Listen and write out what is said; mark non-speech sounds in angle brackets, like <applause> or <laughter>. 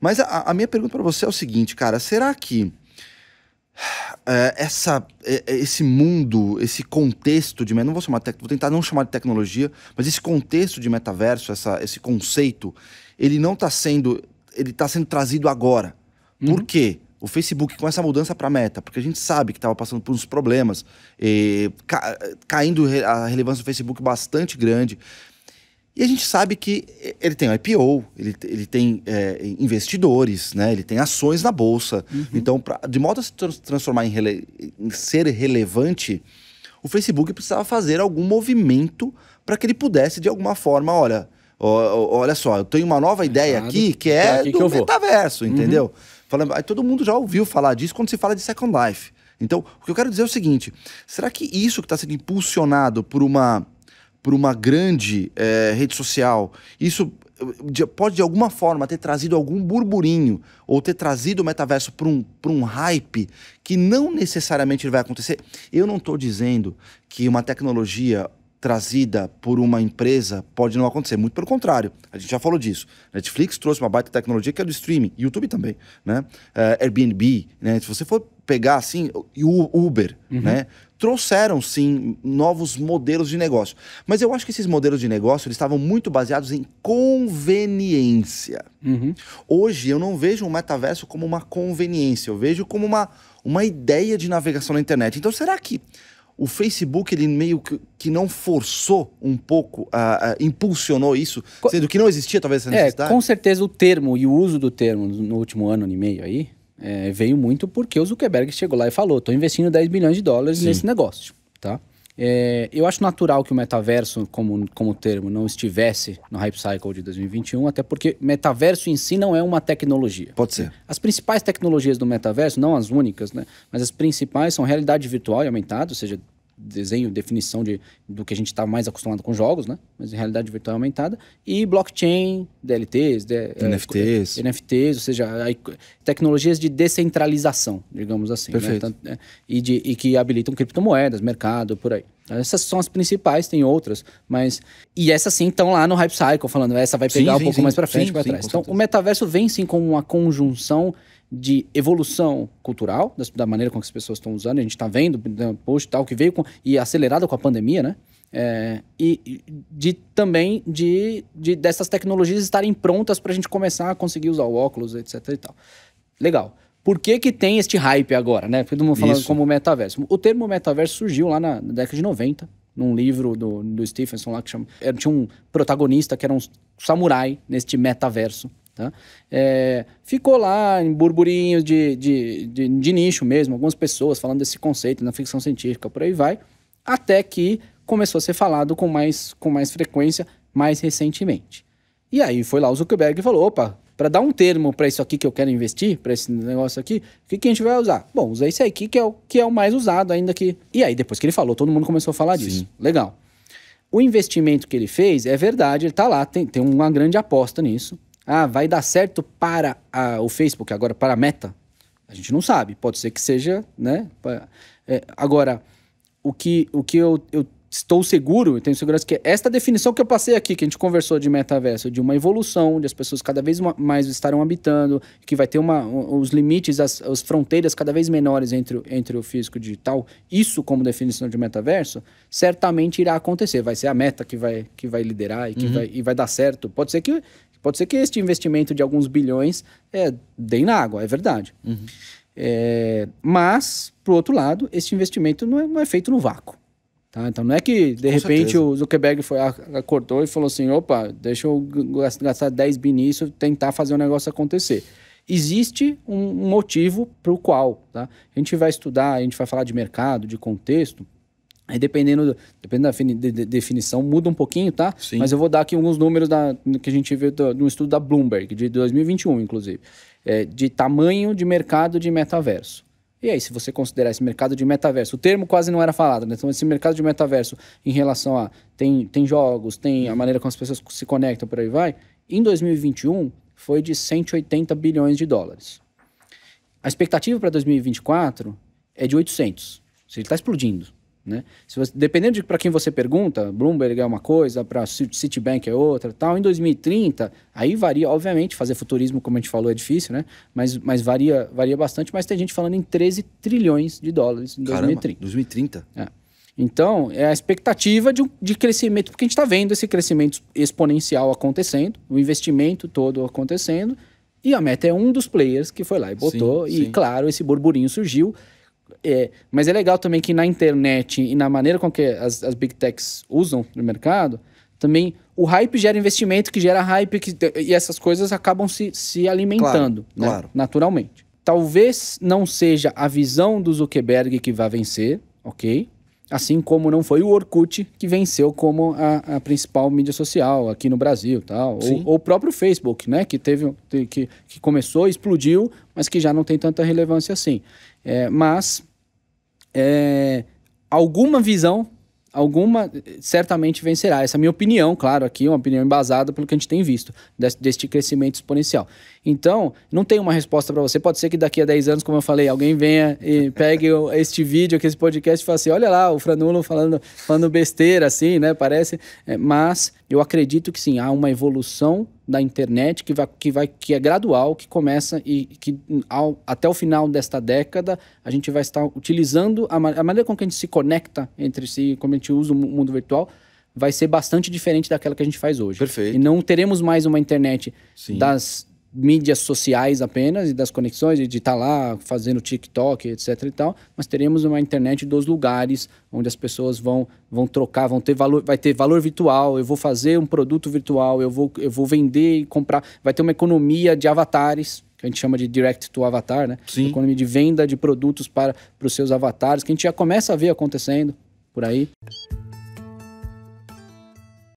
Mas a, a minha pergunta para você é o seguinte, cara: será que é, essa, é, é esse mundo, esse contexto de. Não vou, chamar vou tentar não chamar de tecnologia, mas esse contexto de metaverso, essa, esse conceito, ele não está sendo. Ele está sendo trazido agora. Uhum. Por quê? o Facebook com essa mudança para meta, porque a gente sabe que estava passando por uns problemas, ca caindo a relevância do Facebook bastante grande. E a gente sabe que ele tem IPO, ele, ele tem é, investidores, né? ele tem ações na bolsa. Uhum. Então, pra, de modo a se transformar em, rele, em ser relevante, o Facebook precisava fazer algum movimento para que ele pudesse, de alguma forma, olha, olha só, eu tenho uma nova ideia aqui que é, é aqui do que metaverso, uhum. entendeu? Falando, aí todo mundo já ouviu falar disso quando se fala de Second Life. Então, o que eu quero dizer é o seguinte: será que isso que está sendo impulsionado por uma por uma grande é, rede social, isso pode de alguma forma ter trazido algum burburinho ou ter trazido o metaverso para um, um hype que não necessariamente vai acontecer. Eu não estou dizendo que uma tecnologia trazida por uma empresa pode não acontecer. Muito pelo contrário, a gente já falou disso. Netflix trouxe uma baita tecnologia que é do streaming, YouTube também, né? Uh, Airbnb, né? Se você for pegar assim, Uber, uhum. né? Trouxeram sim novos modelos de negócio. Mas eu acho que esses modelos de negócio eles estavam muito baseados em conveniência. Uhum. Hoje eu não vejo o metaverso como uma conveniência, eu vejo como uma, uma ideia de navegação na internet. Então será que o Facebook ele meio que, que não forçou um pouco, impulsionou isso, sendo que não existia talvez essa é, necessidade? É, com certeza o termo e o uso do termo no último ano, ano e meio aí, é, veio muito porque o Zuckerberg chegou lá e falou, estou investindo 10 bilhões de dólares Sim. nesse negócio, tá? É, eu acho natural que o metaverso, como, como termo, não estivesse no Hype Cycle de 2021, até porque metaverso em si não é uma tecnologia. Pode ser. As principais tecnologias do metaverso, não as únicas, né? Mas as principais são realidade virtual e aumentada, ou seja, desenho, definição de, do que a gente está mais acostumado com jogos, né? Mas em realidade virtual é aumentada. E blockchain, DLTs, de, NFTs. É, NFTs, é, ou seja, tecnologias de descentralização, digamos assim. Né? Perfeito. Né? Tanto, é, e, de, e que habilitam criptomoedas, mercado, por aí. Então, essas são as principais, tem outras, mas. E essas sim estão lá no Hype Cycle, falando, essa vai pegar sim, um sim, pouco sim, mais para frente, para trás. Então, o metaverso vem sim como uma conjunção de evolução cultural, da maneira como as pessoas estão usando, a gente está vendo né, post tal, que veio com, e acelerada com a pandemia, né? É, e de também de, de dessas tecnologias estarem prontas para a gente começar a conseguir usar o óculos, etc e tal. Legal. Por que, que tem este hype agora, né? Porque todo mundo falando Isso. como metaverso. O termo metaverso surgiu lá na, na década de 90, num livro do, do Stephenson lá que chama. Eh, tinha um protagonista que era um samurai neste metaverso. Tá? É, ficou lá em burburinhos de, de, de, de, nicho mesmo, algumas pessoas falando desse conceito na ficção científica, por aí vai, até que começou a ser falado com mais, com mais frequência mais recentemente. E aí foi lá o Zuckerberg e falou: opa, para dar um termo para isso aqui que eu quero investir, para esse negócio aqui, o que, que, a gente vai usar? Bom, usa esse aqui que é, o, que é o mais usado ainda que. E aí, depois que ele falou, todo mundo começou a falar Sim. disso. Legal. O investimento que ele fez é verdade, ele está lá, tem, tem uma grande aposta nisso ah, vai dar certo para a, o Facebook, agora para a meta? A gente não sabe, pode ser que seja, né? É, agora, o que, o que eu, eu estou seguro, eu tenho segurança que esta definição que eu passei aqui, que a gente conversou de metaverso, de uma evolução, onde as pessoas cada vez mais estarão habitando, que vai ter uma, os limites, as, as fronteiras cada vez menores entre, entre o físico e o digital, isso como definição de metaverso, certamente irá acontecer. Vai ser a meta que vai, que vai liderar e que uhum. vai, e vai dar certo. Pode ser que, Pode ser que este investimento de alguns bilhões é, dê na água, é verdade. Uhum. É, mas, por outro lado, este investimento não é, não é feito no vácuo. Tá? Então não é que, de Com repente, certeza. o Zuckerberg foi, acordou e falou assim: opa, deixa eu gastar 10 bi nisso, tentar fazer o um negócio acontecer. Existe um, um motivo para o qual. Tá? A gente vai estudar, a gente vai falar de mercado, de contexto, Aí dependendo, dependendo da definição, muda um pouquinho, tá? Sim. Mas eu vou dar aqui alguns números da, que a gente viu do, do estudo da Bloomberg, de 2021, inclusive, é, de tamanho de mercado de metaverso. E aí, se você considerar esse mercado de metaverso, o termo quase não era falado, né? Então, esse mercado de metaverso em relação a tem, tem jogos, tem a maneira como as pessoas se conectam, por aí vai, em 2021 foi de 180 bilhões de dólares. A expectativa para 2024 é de 800. Ou seja, ele está explodindo. Né? Se você, dependendo de para quem você pergunta, Bloomberg é uma coisa, para Citibank é outra, tal. Em 2030, aí varia, obviamente, fazer futurismo, como a gente falou, é difícil, né? Mas, mas varia, varia bastante. Mas tem gente falando em 13 trilhões de dólares em Caramba, 2030. 2030. É. Então, é a expectativa de, de crescimento, porque a gente está vendo esse crescimento exponencial acontecendo, o investimento todo acontecendo, e a Meta é um dos players que foi lá e botou, sim, e sim. claro, esse burburinho surgiu. É, mas é legal também que na internet e na maneira com que as, as big techs usam no mercado, também o hype gera investimento, que gera hype, que, e essas coisas acabam se, se alimentando, claro, né? claro. naturalmente. Talvez não seja a visão do Zuckerberg que vai vencer, ok? Assim como não foi o Orkut que venceu como a, a principal mídia social aqui no Brasil, tal. Ou, ou, o próprio Facebook, né? Que teve que, que começou, explodiu, mas que já não tem tanta relevância assim. É, mas é, alguma visão, alguma certamente vencerá. Essa é a minha opinião, claro, aqui, uma opinião embasada pelo que a gente tem visto, deste, deste crescimento exponencial. Então, não tem uma resposta para você. Pode ser que daqui a 10 anos, como eu falei, alguém venha e <laughs> pegue este vídeo, que esse podcast e fale assim: olha lá, o Franulo falando, falando besteira, assim, né? Parece. É, mas eu acredito que sim, há uma evolução da internet que vai, que vai que é gradual, que começa e que ao, até o final desta década a gente vai estar utilizando a, a maneira com que a gente se conecta entre si, como a gente usa o mundo virtual, vai ser bastante diferente daquela que a gente faz hoje. Perfeito. E não teremos mais uma internet das mídias sociais apenas e das conexões e de estar tá lá fazendo TikTok, etc e tal, mas teremos uma internet dos lugares onde as pessoas vão vão trocar, vão ter valor, vai ter valor virtual, eu vou fazer um produto virtual, eu vou eu vou vender e comprar, vai ter uma economia de avatares, que a gente chama de direct to avatar, né? Sim. Economia de venda de produtos para, para os seus avatares, que a gente já começa a ver acontecendo por aí.